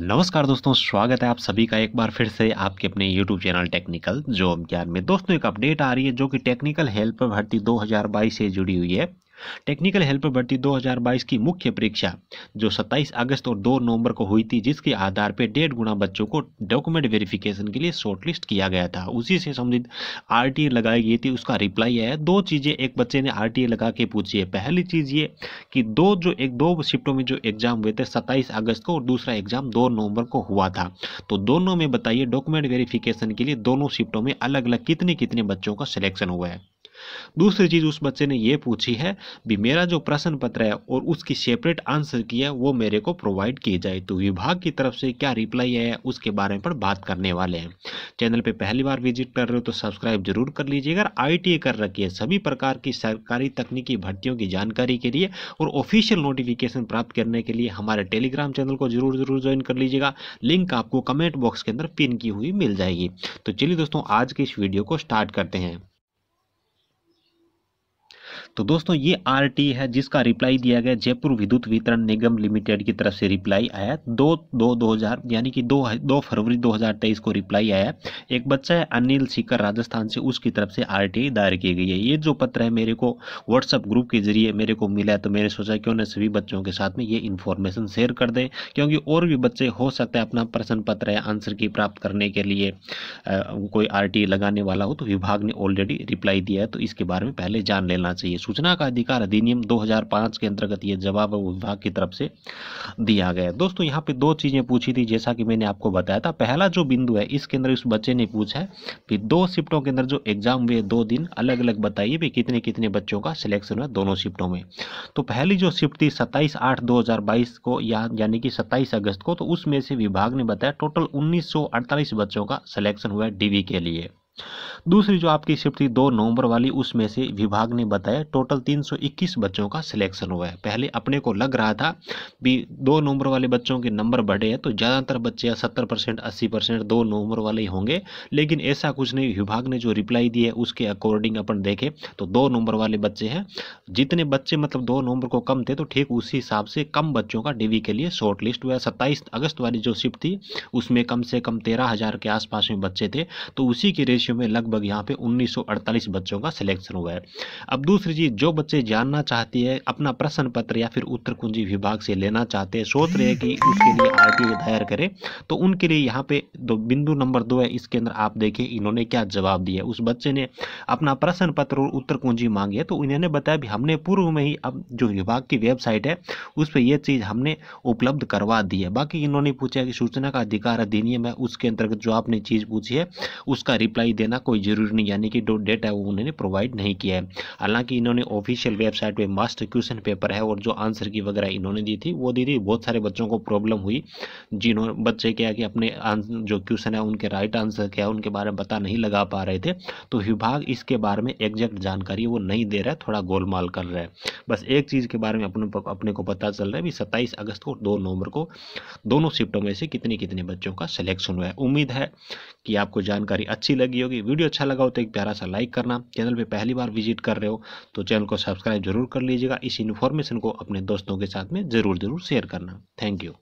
नमस्कार दोस्तों स्वागत है आप सभी का एक बार फिर से आपके अपने यूट्यूब चैनल टेक्निकल जो ज्ञान में दोस्तों एक अपडेट आ रही है जो कि टेक्निकल हेल्प भर्ती 2022 से जुड़ी हुई है टेक्निकल हेल्पर भर्ती 2022 की मुख्य परीक्षा जो 27 अगस्त और 2 नवंबर को हुई थी जिसके आधार पर डेढ़ गुना बच्चों को डॉक्यूमेंट वेरिफिकेशन के लिए शॉर्टलिस्ट किया गया था उसी से संबंधित आर लगाई गई थी उसका रिप्लाई है दो चीज़ें एक बच्चे ने आर लगा के पूछी है पहली चीज़ ये कि दो जो एक दो शिफ्टों में जो एग्जाम हुए थे सत्ताईस अगस्त को और दूसरा एग्जाम दो नवंबर को हुआ था तो दोनों में बताइए डॉक्यूमेंट वेरिफिकेशन के लिए दोनों शिफ्टों में अलग अलग कितने कितने बच्चों का सिलेक्शन हुआ है दूसरी चीज़ उस बच्चे ने ये पूछी है भी मेरा जो प्रश्न पत्र है और उसकी सेपरेट आंसर की है वो मेरे को प्रोवाइड की जाए तो विभाग की तरफ से क्या रिप्लाई है उसके बारे में बात करने वाले हैं चैनल पर पहली बार विजिट कर रहे हो तो सब्सक्राइब जरूर कर लीजिएगा आई कर रखी है सभी प्रकार की सरकारी तकनीकी भर्तियों की जानकारी के लिए और ऑफिशियल नोटिफिकेशन प्राप्त करने के लिए हमारे टेलीग्राम चैनल को जरूर जरूर ज्वाइन कर लीजिएगा लिंक आपको कमेंट बॉक्स के अंदर पिन की हुई मिल जाएगी तो चलिए दोस्तों आज के इस वीडियो को स्टार्ट करते हैं तो दोस्तों ये आर है जिसका रिप्लाई दिया गया जयपुर विद्युत वितरण निगम लिमिटेड की तरफ से रिप्लाई आया दो दो दो हज़ार यानी कि दो दो फरवरी 2023 को रिप्लाई आया एक बच्चा है अनिल सीकर राजस्थान से उसकी तरफ से आर दायर की गई है ये जो पत्र है मेरे को व्हाट्सअप ग्रुप के जरिए मेरे को मिला है तो मैंने सोचा क्यों ना सभी बच्चों के साथ में ये इन्फॉर्मेशन शेयर कर दें क्योंकि और भी बच्चे हो सकते हैं अपना प्रश्न पत्र या आंसर की प्राप्त करने के लिए कोई आर लगाने वाला हो तो विभाग ने ऑलरेडी रिप्लाई दिया है तो इसके बारे में पहले जान लेना चाहिए सूचना का अधिकार अधिनियम 2005 के अंतर्गत ये जवाब विभाग की तरफ से दिया गया है दोस्तों यहाँ पे दो चीज़ें पूछी थी जैसा कि मैंने आपको बताया था पहला जो बिंदु है इसके अंदर इस बच्चे ने पूछा है कि दो शिफ्टों के अंदर जो एग्जाम हुए दो दिन अलग अलग बताइए भी कितने कितने बच्चों का सिलेक्शन हुआ दोनों शिफ्टों में तो पहली जो शिफ्ट थी सत्ताईस आठ दो को या यानी कि सत्ताईस अगस्त को तो उसमें से विभाग ने बताया टोटल उन्नीस बच्चों का सिलेक्शन हुआ है डीवी के लिए दूसरी जो आपकी शिफ्ट थी दो नवंबर वाली उसमें से विभाग ने बताया टोटल 321 बच्चों का सिलेक्शन हुआ है पहले अपने को लग रहा था भी दो नवंबर वाले बच्चों के नंबर बढ़े हैं तो ज़्यादातर बच्चे सत्तर परसेंट अस्सी परसेंट दो नवंबर वाले ही होंगे लेकिन ऐसा कुछ नहीं विभाग ने जो रिप्लाई दी है उसके अकॉर्डिंग अपन देखें तो दो नवंबर वाले बच्चे हैं जितने बच्चे मतलब दो नवंबर को कम थे तो ठीक उसी हिसाब से कम बच्चों का डी के लिए शॉर्ट लिस्ट हुआ सत्ताईस अगस्त वाली जो शिफ्ट थी उसमें कम से कम तेरह हज़ार के आसपास में बच्चे थे तो उसी की रेशियो विषय में लगभग यहाँ पे 1948 बच्चों का सिलेक्शन हुआ है अब दूसरी चीज जो बच्चे जानना चाहते हैं अपना प्रश्न पत्र या फिर उत्तर कुंजी विभाग से लेना चाहते हैं सोच रहे हैं कि उसके लिए आर दायर करें तो उनके लिए यहाँ पे दो बिंदु नंबर दो है इसके अंदर आप देखें इन्होंने क्या जवाब दिया उस बच्चे ने अपना प्रश्न पत्र और उत्तर कुंजी मांगे तो इन्होंने बताया भी हमने पूर्व में ही अब जो विभाग की वेबसाइट है उस पर यह चीज़ हमने उपलब्ध करवा दी है बाकी इन्होंने पूछा कि सूचना का अधिकार अधिनियम है उसके अंतर्गत जो आपने चीज़ पूछी है उसका रिप्लाई देना कोई जरूरी नहीं यानी कि जो डेटा है वो उन्होंने प्रोवाइड नहीं किया है हालांकि इन्होंने ऑफिशियल वेबसाइट पे मास्टर क्वेश्चन पेपर है और जो आंसर की वगैरह इन्होंने दी थी वो दी थी बहुत सारे बच्चों को प्रॉब्लम हुई जिन्होंने बच्चे क्या कि अपने जो क्वेश्चन है उनके राइट आंसर क्या है उनके बारे में पता नहीं लगा पा रहे थे तो विभाग इसके बारे में एग्जैक्ट जानकारी वो नहीं दे रहा है थोड़ा गोलमाल कर रहा है बस एक चीज़ के बारे में अपने अपने को पता चल रहा है भी सत्ताईस अगस्त को दो नवंबर को दोनों शिफ्टों में से कितने कितने बच्चों का सिलेक्शन हुआ है उम्मीद है कि आपको जानकारी अच्छी लगी होगी वीडियो अच्छा लगा हो तो एक प्यारा सा लाइक करना चैनल पर पहली बार विजिट कर रहे हो तो चैनल को सब्सक्राइब जरूर कर लीजिएगा इस इन्फॉर्मेशन को अपने दोस्तों के साथ में ज़रूर ज़रूर शेयर करना थैंक यू